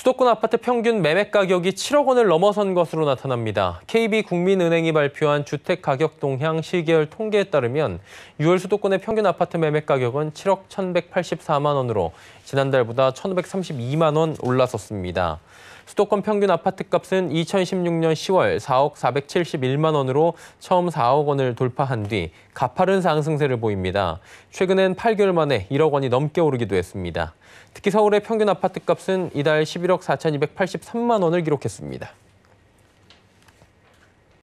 수도권 아파트 평균 매매 가격이 7억 원을 넘어선 것으로 나타납니다. KB국민은행이 발표한 주택 가격 동향 시계열 통계에 따르면 6월 수도권의 평균 아파트 매매 가격은 7억 1,184만 원으로 지난달보다 1,132만 원 올라섰습니다. 수도권 평균 아파트값은 2016년 10월 4억 471만 원으로 처음 4억 원을 돌파한 뒤 가파른 상승세를 보입니다. 최근엔 8개월 만에 1억 원이 넘게 오르기도 했습니다. 특히 서울의 평균 아파트값은 이달 11억 4,283만 원을 기록했습니다.